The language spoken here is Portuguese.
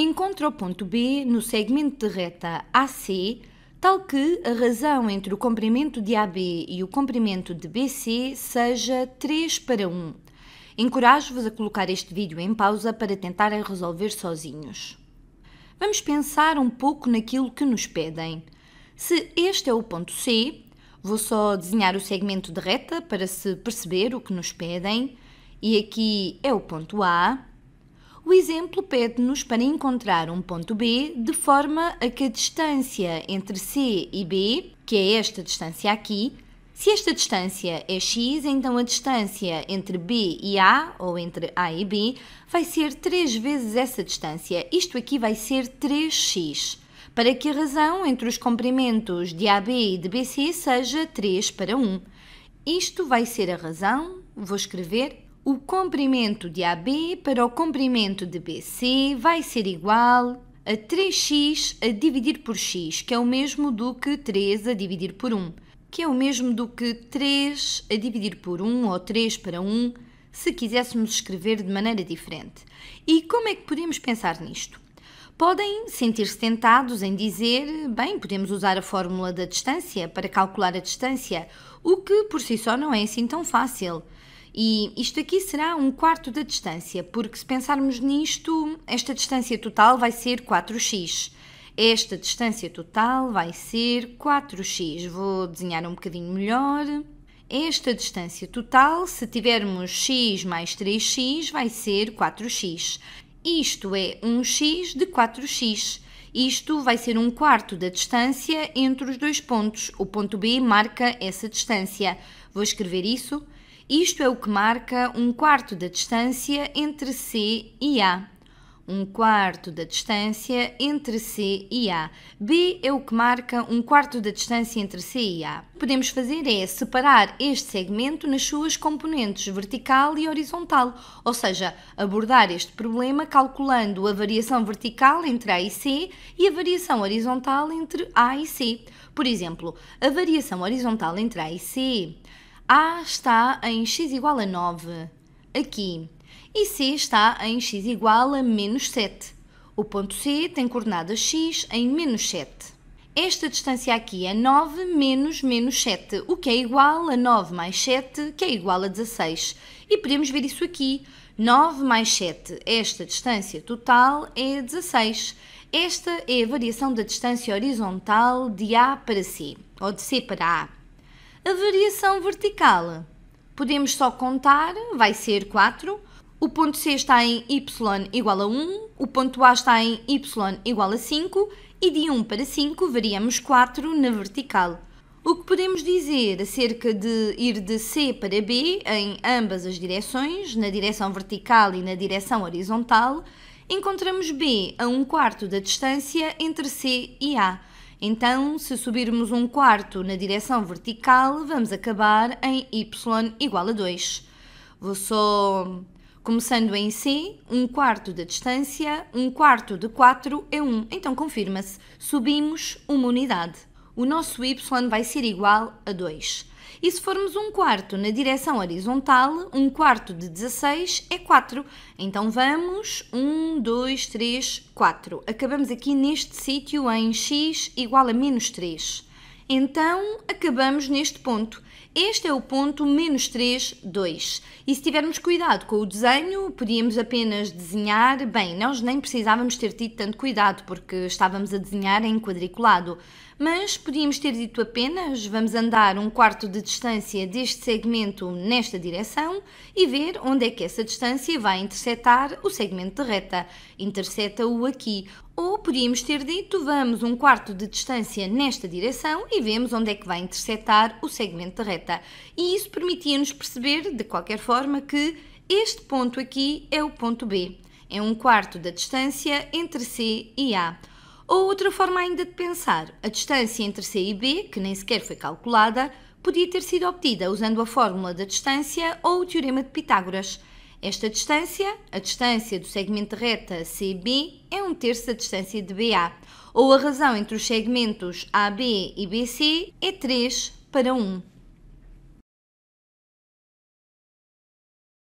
encontra o ponto B no segmento de reta AC, tal que a razão entre o comprimento de AB e o comprimento de BC seja 3 para 1. Encorajo-vos a colocar este vídeo em pausa para tentarem resolver sozinhos. Vamos pensar um pouco naquilo que nos pedem. Se este é o ponto C, vou só desenhar o segmento de reta para se perceber o que nos pedem, e aqui é o ponto A, o exemplo pede-nos para encontrar um ponto B de forma a que a distância entre C e B, que é esta distância aqui, se esta distância é x, então a distância entre B e A, ou entre A e B, vai ser 3 vezes essa distância. Isto aqui vai ser 3x, para que a razão entre os comprimentos de AB e de BC seja 3 para 1. Isto vai ser a razão, vou escrever o comprimento de AB para o comprimento de BC vai ser igual a 3x a dividir por x, que é o mesmo do que 3 a dividir por 1, que é o mesmo do que 3 a dividir por 1 ou 3 para 1, se quiséssemos escrever de maneira diferente. E como é que podemos pensar nisto? Podem sentir-se tentados em dizer, bem, podemos usar a fórmula da distância para calcular a distância, o que por si só não é assim tão fácil. E isto aqui será um quarto da distância, porque se pensarmos nisto, esta distância total vai ser 4x. Esta distância total vai ser 4x. Vou desenhar um bocadinho melhor. Esta distância total, se tivermos x mais 3x, vai ser 4x. Isto é 1x de 4x. Isto vai ser um quarto da distância entre os dois pontos. O ponto B marca essa distância. Vou escrever isso isto é o que marca um quarto da distância entre C e A. Um quarto da distância entre C e A. B é o que marca um quarto da distância entre C e A. O que podemos fazer é separar este segmento nas suas componentes vertical e horizontal, ou seja, abordar este problema calculando a variação vertical entre A e C e a variação horizontal entre A e C. Por exemplo, a variação horizontal entre A e C a está em x igual a 9, aqui, e C está em x igual a menos 7. O ponto C tem coordenada x em menos 7. Esta distância aqui é 9 menos menos 7, o que é igual a 9 mais 7, que é igual a 16. E podemos ver isso aqui. 9 mais 7, esta distância total é 16. Esta é a variação da distância horizontal de A para C, ou de C para A. A variação vertical. Podemos só contar, vai ser 4. O ponto C está em y igual a 1, o ponto A está em y igual a 5 e de 1 para 5 variamos 4 na vertical. O que podemos dizer acerca de ir de C para B em ambas as direções, na direção vertical e na direção horizontal, encontramos B a 1 quarto da distância entre C e A, então, se subirmos um quarto na direção vertical, vamos acabar em y igual a 2. Vou só começando em si, 1 um quarto da distância, 1 um quarto de 4 é 1. Então confirma-se, subimos uma unidade. O nosso y vai ser igual a 2. E se formos um quarto na direção horizontal, um quarto de 16 é 4. Então vamos 1, 2, 3, 4. Acabamos aqui neste sítio em x igual a menos 3. Então, acabamos neste ponto. Este é o ponto menos 3, 2. E se tivermos cuidado com o desenho, podíamos apenas desenhar... Bem, nós nem precisávamos ter tido tanto cuidado, porque estávamos a desenhar em quadriculado. Mas podíamos ter dito apenas, vamos andar um quarto de distância deste segmento nesta direção e ver onde é que essa distância vai interceptar o segmento de reta. Intercepta-o aqui. Ou podíamos ter dito, vamos um quarto de distância nesta direção e vemos onde é que vai interceptar o segmento de reta. E isso permitia-nos perceber, de qualquer forma, que este ponto aqui é o ponto B. É um quarto da distância entre C e A. Ou outra forma ainda de pensar, a distância entre C e B, que nem sequer foi calculada, podia ter sido obtida usando a fórmula da distância ou o teorema de Pitágoras. Esta distância, a distância do segmento de reta CB, é um terço da distância de BA ou a razão entre os segmentos AB e BC é 3 para 1.